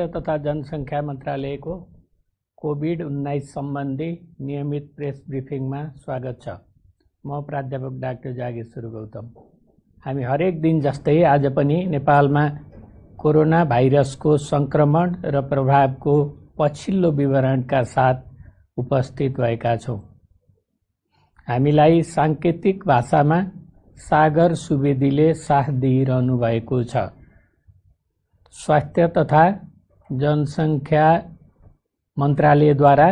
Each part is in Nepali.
स्वास्थ्य तथा जनसङ्ख्या मन्त्रालयको कोभिड उन्नाइस सम्बन्धी नियमित प्रेस ब्रिफिङमा स्वागत छ म प्राध्यापक डाक्टर जागेश्वर गौतम हामी हरेक दिन जस्तै आज पनि नेपालमा कोरोना भाइरसको सङ्क्रमण र प्रभावको पछिल्लो विवरणका साथ उपस्थित भएका छौँ हामीलाई साङ्केतिक भाषामा सागर सुवेदीले साथ दिइरहनु भएको छ स्वास्थ्य तथा जनसङ्ख्या मन्त्रालयद्वारा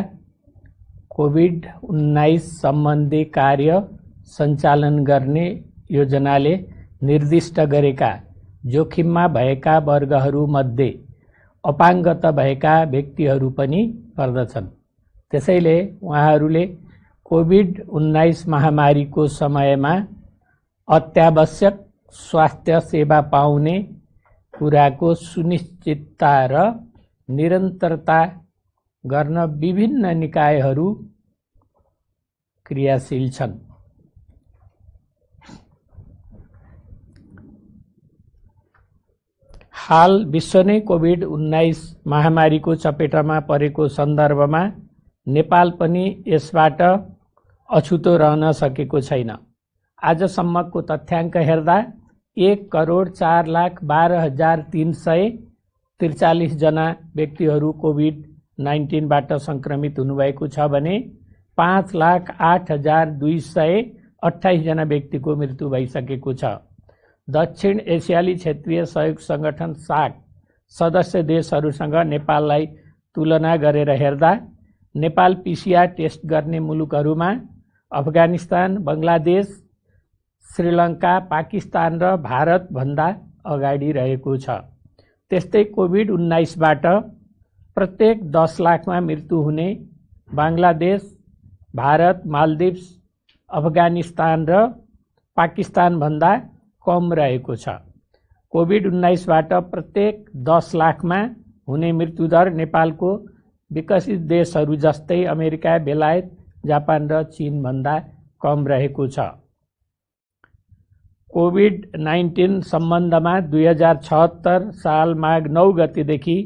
कोभिड उन्नाइस सम्बन्धी कार्य सञ्चालन गर्ने योजनाले निर्दिष्ट गरेका जोखिममा भएका वर्गहरूमध्ये अपाङ्गत भएका व्यक्तिहरू पनि पर्दछन् त्यसैले उहाँहरूले कोभिड उन्नाइस महामारीको समयमा अत्यावश्यक स्वास्थ्य सेवा पाउने कुराको सुनिश्चितता र निरन्तरता गर्न विभिन्न निकायहरू क्रियाशील छन् हाल विश्व नै कोभिड उन्नाइस महामारीको चपेटामा परेको सन्दर्भमा नेपाल पनि यसबाट अछुतो रहन सकेको छैन आजसम्मको तथ्याङ्क हेर्दा एक करोड चार लाख बाह्र हजार तिन सय त्रिचालिसजना व्यक्तिहरू कोभिड नाइन्टिनबाट सङ्क्रमित हुनुभएको छ भने पाँच लाख आठ हजार दुई सय अठाइसजना व्यक्तिको मृत्यु भइसकेको छ दक्षिण एसियाली क्षेत्रीय सहयोग सङ्गठन साग सदस्य देशहरूसँग नेपाललाई तुलना गरेर हेर्दा नेपाल पिसिआर टेस्ट गर्ने मुलुकहरूमा अफगानिस्तान बङ्गलादेश श्रीलङ्का पाकिस्तान र भारतभन्दा अगाडि रहेको छ त्यस्तै कोभिड उन्नाइसबाट प्रत्येक दस लाखमा मृत्यु हुने बङ्गलादेश भारत मालदिप्स अफगानिस्तान र पाकिस्तानभन्दा कम रहेको छ कोभिड उन्नाइसबाट प्रत्येक दस लाखमा हुने मृत्युदर नेपालको विकसित देशहरू जस्तै अमेरिका बेलायत जापान र चिनभन्दा कम रहेको छ कोभिड नाइन्टिन सम्बन्धमा दुई हजार छहत्तर साल माघ नौ गतिदेखि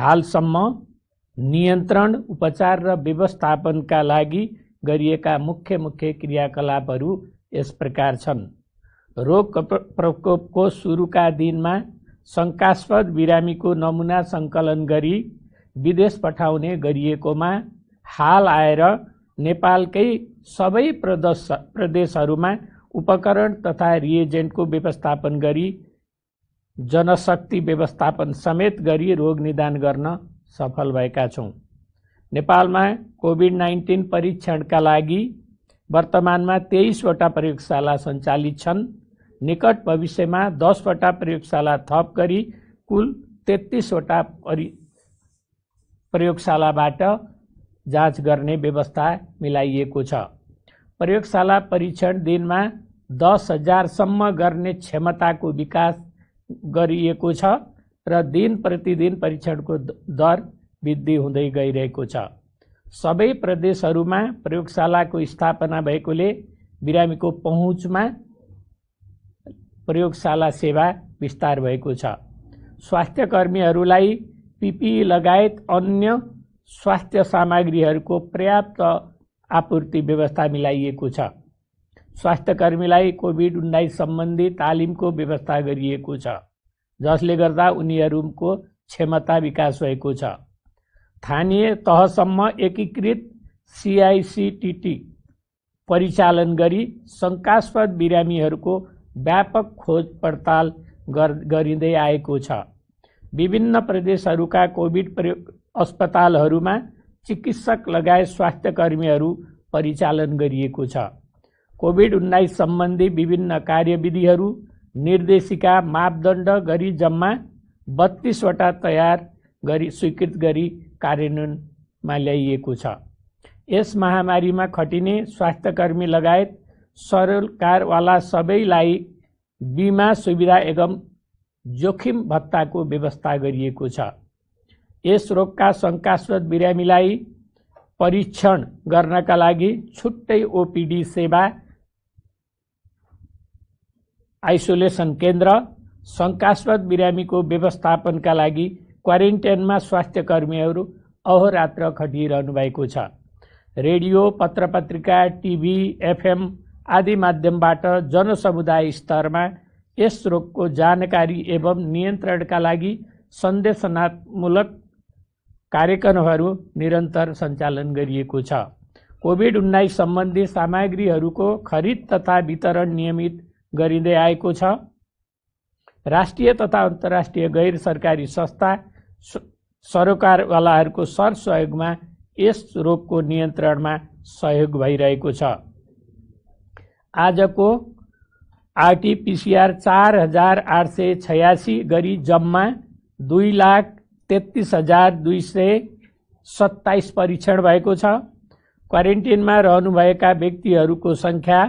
हालसम्म नियन्त्रण उपचार र व्यवस्थापनका लागि गरिएका मुख्य मुख्य क्रियाकलापहरू यस प्रकार छन् रोग प्रकोपको सुरुका दिनमा शङ्कास्पद बिरामीको नमुना सङ्कलन गरी विदेश पठाउने गरिएकोमा हाल आएर नेपालकै सबै प्रदेश प्रदेशहरूमा उपकरण तथा रिएजेन्टको व्यवस्थापन गरी जनशक्ति व्यवस्थापन समेत गरी रोग निदान गर्न सफल भएका छौँ नेपालमा कोभिड नाइन्टिन परीक्षणका लागि वर्तमानमा तेइसवटा प्रयोगशाला सञ्चालित छन् निकट भविष्यमा दसवटा प्रयोगशाला थप गरी कुल तेत्तिसवटा परि प्रयोगशालाबाट जाँच गर्ने व्यवस्था मिलाइएको छ प्रयोगशाला परीक्षण दिनमा दस हजारसम्म गर्ने क्षमताको विकास गरिएको छ र दिन प्रतिदिन परीक्षणको दर वृद्धि हुँदै गइरहेको छ सबै प्रदेशहरूमा प्रयोगशालाको स्थापना भएकोले बिरामीको पहुँचमा प्रयोगशाला सेवा विस्तार भएको छ स्वास्थ्यकर्मीहरूलाई पिपी लगायत अन्य स्वास्थ्य सामग्रीहरूको पर्याप्त आपूर्ति व्यवस्था मिलाइएको छ स्वास्थ्यकर्मीलाई कोभिड उन्नाइस सम्बन्धी तालिमको व्यवस्था गरिएको छ जसले गर्दा उनीहरूको क्षमता विकास भएको छ स्थानीय तहसम्म एकीकृत सिआइसिटिटी परिचालन गरी शङ्कास्पद बिरामीहरूको व्यापक खोज पडताल गरिँदै आएको छ विभिन्न प्रदेशहरूका कोभिड अस्पतालहरूमा चिकित्सक लगायत स्वास्थ्यकर्मीहरू परिचालन गरिएको छ कोभिड उन्नाइस सम्बन्धी विभिन्न कार्यविधिहरू निर्देशिका मापदण्ड गरी जम्मा बत्तिसवटा तयार गरी स्वीकृत गरी कार्यान्वयनमा ल्याइएको छ यस महामारीमा खटिने स्वास्थ्यकर्मी लगायत सरकारवाला सबैलाई बिमा सुविधा एवं जोखिम भत्ताको व्यवस्था गरिएको छ यस रोगका शङ्कास्पद बिरामीलाई परीक्षण गर्नका लागि छुट्टै ओपिडी सेवा आइसोलेसन केन्द्र शङ्कास्पद बिरामीको व्यवस्थापनका लागि क्वारेन्टाइनमा स्वास्थ्य कर्मीहरू अहोरात्र खटिरहनु भएको छ रेडियो पत्र पत्रिका टिभी एफएम आदि माध्यमबाट जनसमुदाय स्तरमा यस रोगको जानकारी एवं नियन्त्रणका लागि सन्देशनात्मूलक कार्यक्रमहरू निरन्तर सञ्चालन गरिएको छ कोभिड उन्नाइस सम्बन्धी सामग्रीहरूको खरिद तथा वितरण नियमित गरिँदै आएको छ राष्ट्रिय तथा अन्तर्राष्ट्रिय गैर सरकारी संस्था सरोकारवालाहरूको सर सहयोगमा यस रोगको नियन्त्रणमा सहयोग भइरहेको छ आजको आरटिपिसिआर चार हजार आठ सय छयासी गरी जम्मा दुई लाख तेत्तिस हजार दुई सय सत्ताइस परीक्षण भएको छ क्वारेन्टिनमा रहनुभएका व्यक्तिहरूको सङ्ख्या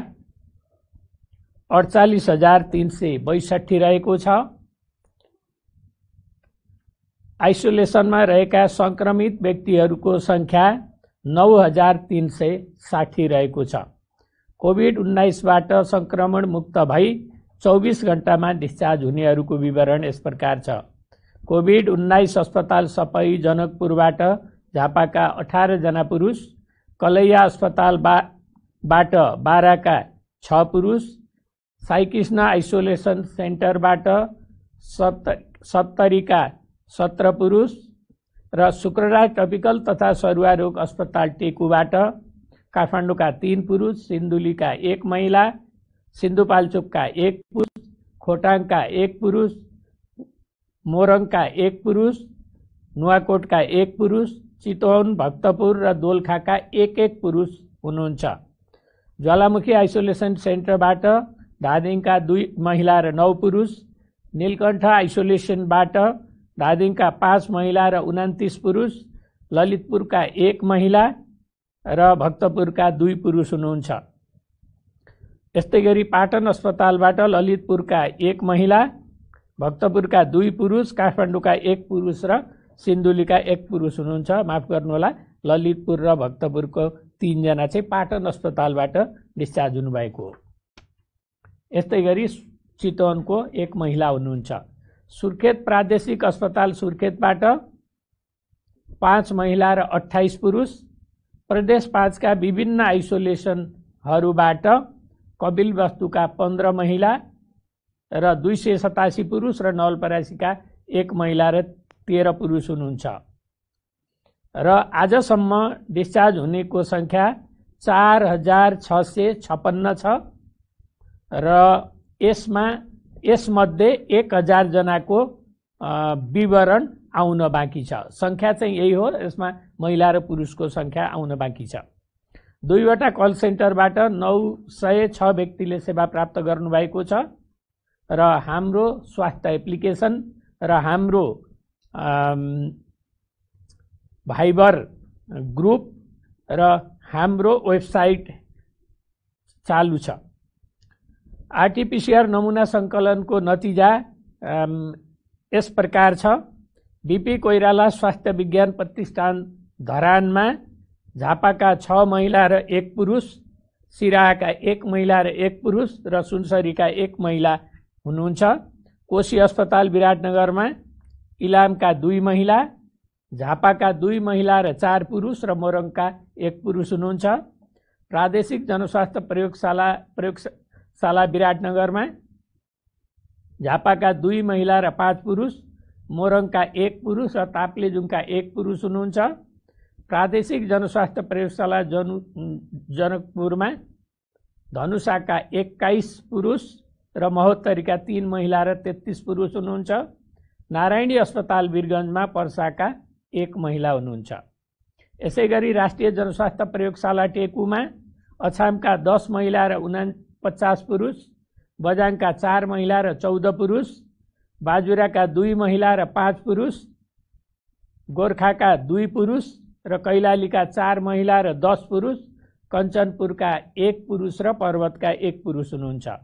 अडचालिस हजार तिन सय बैसठी रहेको छ आइसोलेसनमा रहेका सङ्क्रमित व्यक्तिहरूको सङ्ख्या नौ हजार तिन सय साठी रहेको छ कोभिड उन्नाइसबाट सङ्क्रमण मुक्त भई चौबिस घन्टामा डिस्चार्ज हुनेहरूको विवरण यस प्रकार छ कोभिड उन्नाइस अस्पताल सपै जनकपुरबाट झापाका अठारजना पुरुष कलैया अस्पताल बा बाट बाह्रका छ पुरुष साइकृष्ण आइसोलेसन सेन्टरबाट सत्त सत्तरीका सत्र पुरुष र शुक्रराज टपिकल तथा सरुवा रोग अस्पताल टेकुबाट काठमाडौँका तिन पुरुष सिन्धुलीका एक महिला सिन्धुपाल्चोकका एक पुरुष खोटाङका एक पुरुष मोरङका एक पुरुष नुवाकोटका एक पुरुष चितवन भक्तपुर र दोलखाका एक एक पुरुष हुनुहुन्छ ज्वालामुखी आइसोलेसन सेन्टरबाट धादिङका दुई महिला र नौ पुरुष नीलकण्ठ आइसोलेसनबाट धादिङका पाँच महिला र उनातिस पुरुष ललितपुरका एक महिला र भक्तपुरका दुई पुरुष हुनुहुन्छ यस्तै गरी पाटन अस्पतालबाट ललितपुरका एक महिला भक्तपुरका दुई पुरुष काठमाडौँका एक पुरुष र सिन्धुलीका एक पुरुष हुनुहुन्छ माफ गर्नुहोला ललितपुर र भक्तपुरको तिनजना चाहिँ पाटन अस्पतालबाट डिस्चार्ज हुनुभएको हो यस्तै गरी चितवनको एक महिला हुनुहुन्छ सुर्खेत प्रादेशिक अस्पताल सुर्खेतबाट पाँच महिला र अठाइस पुरुष प्रदेश पाँचका विभिन्न आइसोलेसनहरूबाट कपिलवस्तुका पन्ध्र महिला र दुई सय सतासी पुरुष र नवलपरासीका एक महिला र तेह्र पुरुष हुनुहुन्छ र आजसम्म डिस्चार्ज हुनेको सङ्ख्या चार हजार छ सय छप्पन्न छ र यसमा यसमध्ये एक हजारजनाको विवरण आउन बाँकी छ सङ्ख्या चाहिँ यही हो यसमा महिला र पुरुषको सङ्ख्या आउन बाँकी छ दुईवटा कल सेन्टरबाट नौ सय छ व्यक्तिले सेवा प्राप्त गर्नुभएको छ र हाम्रो स्वास्थ्य एप्लिकेसन र हाम्रो भाइबर ग्रुप र हाम्रो वेबसाइट चालु छ आरटिपिसिआर नमुना सङ्कलनको नतिजा यस प्रकार छ बिपी कोइराला स्वास्थ्य विज्ञान प्रतिष्ठान धरानमा झापाका छ महिला र एक पुरुष सिराहाका एक महिला र एक पुरुष र सुनसरीका एक महिला हुनुहुन्छ कोशी अस्पताल विराटनगरमा इलामका दुई महिला झापाका दुई महिला र चार पुरुष र मोरङका एक पुरुष हुनुहुन्छ प्रादेशिक जनस्वास्थ्य प्रयोगशाला प्रयोगशाला विराटनगरमा झापाका दुई महिला र पाँच पुरुष मोरङका एक पुरुष र ताप्लेजुङका एक पुरुष हुनुहुन्छ प्रादेशिक जनस्वास्थ्य प्रयोगशाला जनु जनकपुरमा धनुषाका एक्काइस पुरुष र महोत्तरीका तिन महिला र तेत्तिस पुरुष हुनुहुन्छ नारायणी अस्पताल वीरगन्जमा पर्साका एक महिला हुनुहुन्छ यसै गरी राष्ट्रिय जनस्वास्थ्य प्रयोगशाला टेकुमा अछामका दस महिला र उना पचास पुरुष बजाङका चार महिला र चौध पुरुष बाजुराका दुई महिला र पाँच पुरुष गोर्खाका दुई पुरुष र कैलालीका चार महिला र दस पुरुष कञ्चनपुरका एक पुरुष र पर्वतका एक पुरुष हुनुहुन्छ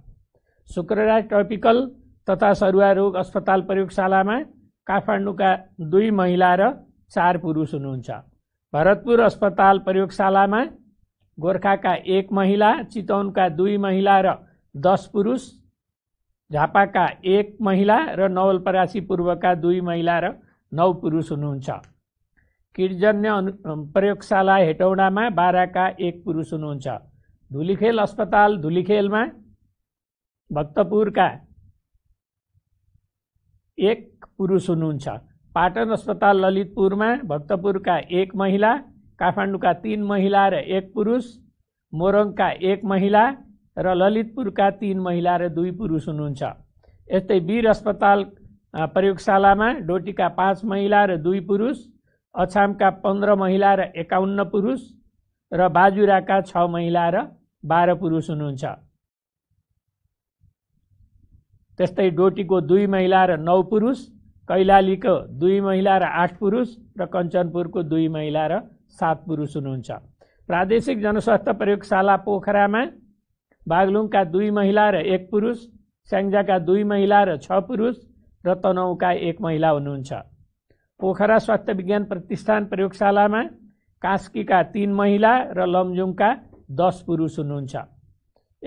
शुक्रराज टपिकल तथा सरुवा रोग अस्पताल प्रयोगशालामा काठमाडौँका दुई महिला र चार पुरुष हुनुहुन्छ भरतपुर अस्पताल प्रयोगशालामा गोर्खाका एक महिला चितौनका दुई महिला र दस पुरुष झापाका एक महिला र नवलपरासी पूर्वका दुई महिला र नौ पुरुष हुनुहुन्छ किर्जन्य अनु प्रयोगशाला हेटौडामा बाह्रका एक पुरुष हुनुहुन्छ धुलिखेल अस्पताल धुलिखेलमा भक्तपुरका एक पुरुष हुनुहुन्छ पाटन अस्पताल ललितपुरमा भक्तपुरका एक महिला काठमाडौँका तिन महिला र एक पुरुष मोरङका एक महिला र ललितपुरका तिन महिला र दुई पुरुष हुनुहुन्छ यस्तै वीर अस्पताल प्रयोगशालामा डोटीका पाँच महिला र दुई पुरुष अछामका पन्ध्र महिला र एकाउन्न पुरुष र बाजुराका छ महिला र बाह्र पुरुष हुनुहुन्छ त्यस्तै डोटीको दुई महिला र नौ पुरुष कैलालीको दुई महिला र आठ पुरुष र कञ्चनपुरको दुई महिला र सात पुरुष हुनुहुन्छ प्रादेशिक जनस्वास्थ्य प्रयोगशाला पोखरामा बागलुङका दुई महिला र एक पुरुष स्याङ्जाका दुई महिला र छ पुरुष र तनहुका एक महिला हुनुहुन्छ पोखरा स्वास्थ्य विज्ञान प्रतिष्ठान प्रयोगशालामा कास्कीका तिन महिला र लमजुङका दस पुरुष हुनुहुन्छ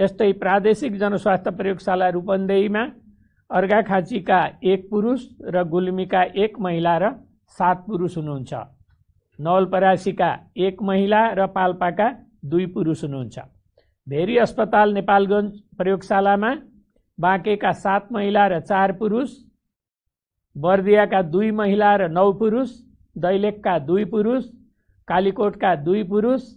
यस्तै प्रादेशिक जनस्वास्थ्य प्रयोगशाला रूपन्देहीमा अर्घाखाँचीका एक पुरुष र गुल्मीका एक महिला र सात पुरुष हुनुहुन्छ नवलपरासीका एक महिला र पाल्पाका दुई पुरुष हुनुहुन्छ भेरी अस्पताल नेपालगञ्ज प्रयोगशालामा बाँकेका सात महिला र चार पुरुष बर्दियाका दुई महिला र नौ पुरुष दैलेखका दुई पुरुष कालीकोटका दुई पुरुष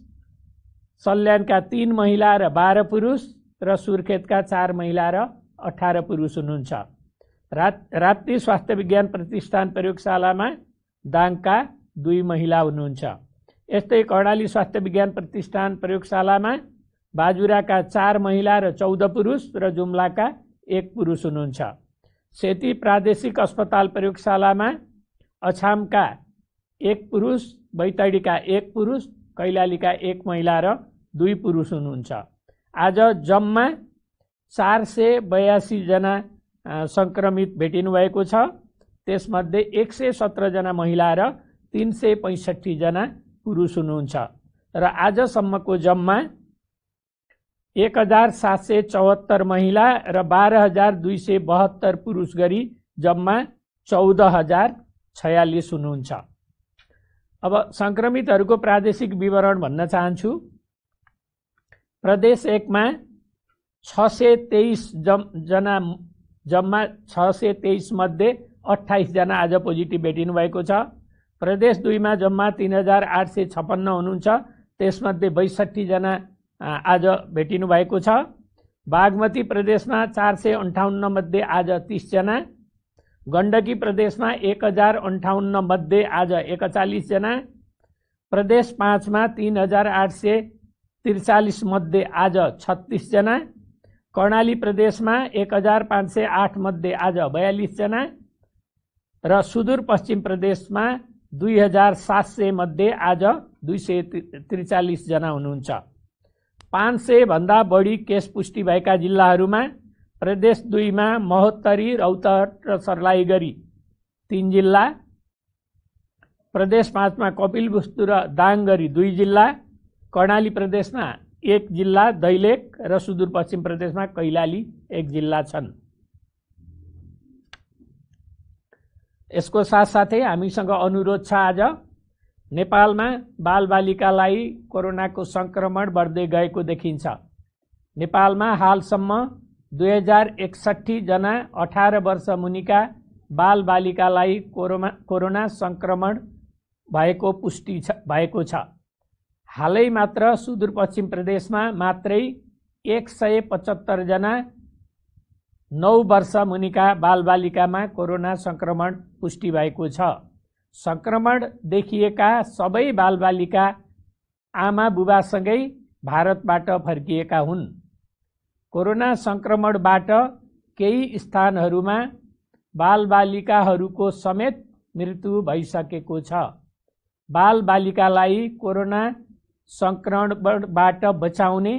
सल्यानका तिन महिला र बाह्र पुरुष र सुर्खेतका चार महिला र अठार पुरुष हुनुहुन्छ रात राप्ती स्वास्थ्य विज्ञान प्रतिष्ठान प्रयोगशालामा दाङका दुई महिला हुनुहुन्छ यस्तै कर्णाली स्वास्थ्य विज्ञान प्रतिष्ठान प्रयोगशालामा बाजुराका चार महिला र चौध पुरुष र जुम्लाका एक पुरुष हुनुहुन्छ सेती प्रादेशिक अस्पताल प्रयोगशालामा अछामका एक पुरुष बैतडीका एक पुरुष कैलालीका एक महिला र दुई पुरुष हुनुहुन्छ आज जम्मा चार सय बयासीजना सङ्क्रमित भेटिनुभएको छ त्यसमध्ये एक सय सत्रजना महिला र तिन सय पैँसठीजना पुरुष हुनुहुन्छ र आजसम्मको जम्मा एक हजार सात सय चौहत्तर महिला र बाह्र हजार दुई सय बहत्तर पुरुष गरी जम्मा चौध हजार छयालिस हुनुहुन्छ अब सङ्क्रमितहरूको प्रादेशिक विवरण भन्न चाहन्छु प्रदेश एकमा छ सय तेइस जम जना जम्मा छ सय तेइसमध्ये अठाइसजना आज पोजिटिभ भेटिनु भएको छ प्रदेश दुईमा जम्मा तिन हजार आठ सय छप्पन्न हुनुहुन्छ त्यसमध्ये बैसठीजना आज भेटिनु भएको छ बागमती प्रदेशमा चार सय अन्ठाउन्नमध्ये आज तिसजना गण्डकी प्रदेशमा एक हजार अन्ठाउन्नमध्ये आज एकचालिसजना प्रदेश पाँचमा तिन हजार आठ सय त्रिचालिस मध्ये आज छत्तिसजना कर्णाली प्रदेशमा एक हजार पाँच सय आठमध्ये आज बयालिसजना र सुदूरपश्चिम प्रदेशमा दुई हजार सात सय मध्ये आज दुई सय त्रिचालिसजना हुनुहुन्छ पाँच सयभन्दा बढी केस पुष्टि भएका जिल्लाहरूमा प्रदेश दुईमा महोत्तरी रौतहट र सर्लाही गरी तिन जिल्ला प्रदेश पाँचमा कपिलवस्तु र दाङ गरी दुई जिल्ला कर्णाली प्रदेशमा एक जिल्ला दैलेख र सुदूरपश्चिम प्रदेशमा कैलाली एक जिल्ला छन् यसको साथसाथै हामीसँग अनुरोध छ आज नेपालमा बालबालिकालाई कोरोनाको सङ्क्रमण बढ्दै गएको देखिन्छ नेपालमा हालसम्म दुई हजार एकसट्ठीजना अठार वर्ष मुनिका बालबालिकालाई कोरोना कोरोना सङ्क्रमण भएको पुष्टि छ भएको छ हालै मात्र सुदूरपश्चिम प्रदेशमा मात्रै एक सय पचहत्तरजना नौ वर्ष मुनिका बालबालिकामा कोरोना सङ्क्रमण पुष्टि भएको छ सङ्क्रमण देखिएका सबै बालबालिका आमा बुबासँगै भारतबाट फर्किएका हुन् कोरोना सङ्क्रमणबाट केही स्थानहरूमा बालबालिकाहरूको समेत मृत्यु भइसकेको छ बालबालिकालाई कोरोना सङ्क्रमणबाट बचाउने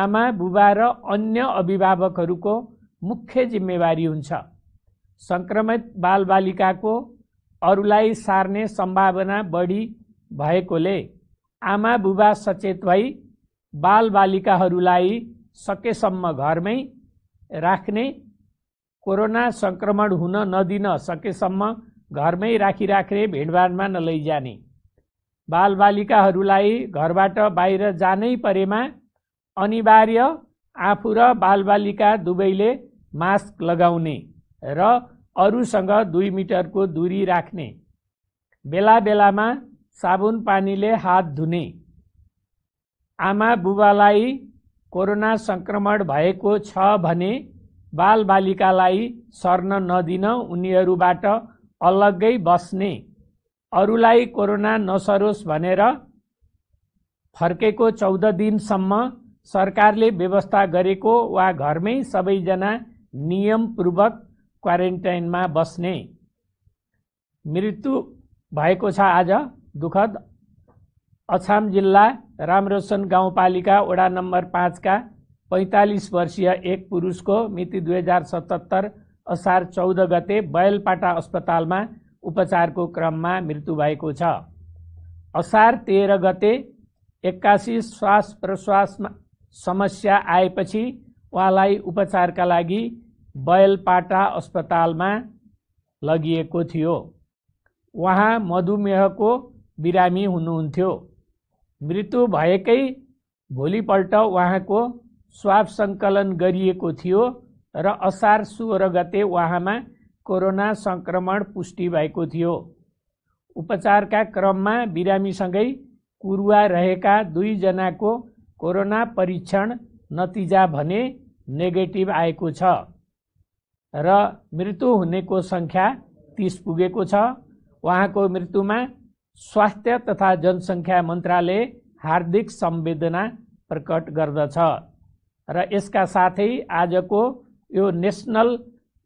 आमा बुबा र अन्य अभिभावकहरूको मुख्य जिम्मेवारी हुन्छ सङ्क्रमित बालबालिकाको अरूलाई सार्ने सम्भावना बढी भएकोले आमा बुबा सचेत भई बालबालिकाहरूलाई सकेसम्म घरमै राख्ने कोरोना सङ्क्रमण हुन नदिन सकेसम्म घरमै राखिराख्ने भेडभाडमा नलैजाने बालबालिकाहरूलाई घरबाट बाहिर जानै परेमा अनिवार्य आफू र बालबालिका दुवैले मास्क लगाउने र अरूसँग दुई मिटरको दूरी राख्ने बेला बेलामा साबुन पानीले हात धुने आमा बुबालाई कोरोना सङ्क्रमण भएको छ भने बालबालिकालाई सर्न नदिन उनीहरूबाट अलग्गै बस्ने अरूलाई कोरोना नसरोस् भनेर फर्केको चौध दिनसम्म सरकारले व्यवस्था गरेको वा घरमै सबैजना नियमपूर्वक क्वारेन्टाइनमा बस्ने मृत्यु भएको छ आज दुःखद अछाम जिल्ला रामरोसन गाउँपालिका वडा नम्बर पाँचका पैँतालिस वर्षीय एक पुरुषको मिति दुई हजार सतहत्तर असार चौध गते बयलपाटा अस्पतालमा उपचारको क्रममा मृत्यु भएको छ असार तेह्र गते एक्कासी श्वास प्रश्वासमा समस्या आएपछि उहाँलाई उपचारका लागि बयलपाटा अस्पतालमा लगिएको थियो उहाँ मधुमेहको बिरामी हुनुहुन्थ्यो मृत्यु भएकै भोलिपल्ट उहाँको स्वाब सङ्कलन गरिएको थियो र असार सोह्र गते उहाँमा कोरोना सङ्क्रमण पुष्टि भएको थियो उपचारका क्रममा बिरामीसँगै कुरुवा रहेका दुईजनाको कोरोना परीक्षण नतिजा भने नेगेटिभ आएको छ र मृत्यु हुनेको सङ्ख्या तिस पुगेको छ उहाँको मृत्युमा स्वास्थ्य तथा जनसङ्ख्या मन्त्रालय हार्दिक सम्वेदना प्रकट गर्दछ र यसका साथै आजको यो नेसनल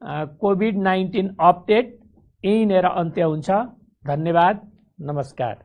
कोविड नाइन्टीन अपडेट यहीं अंत्य हुन्छ धन्यवाद नमस्कार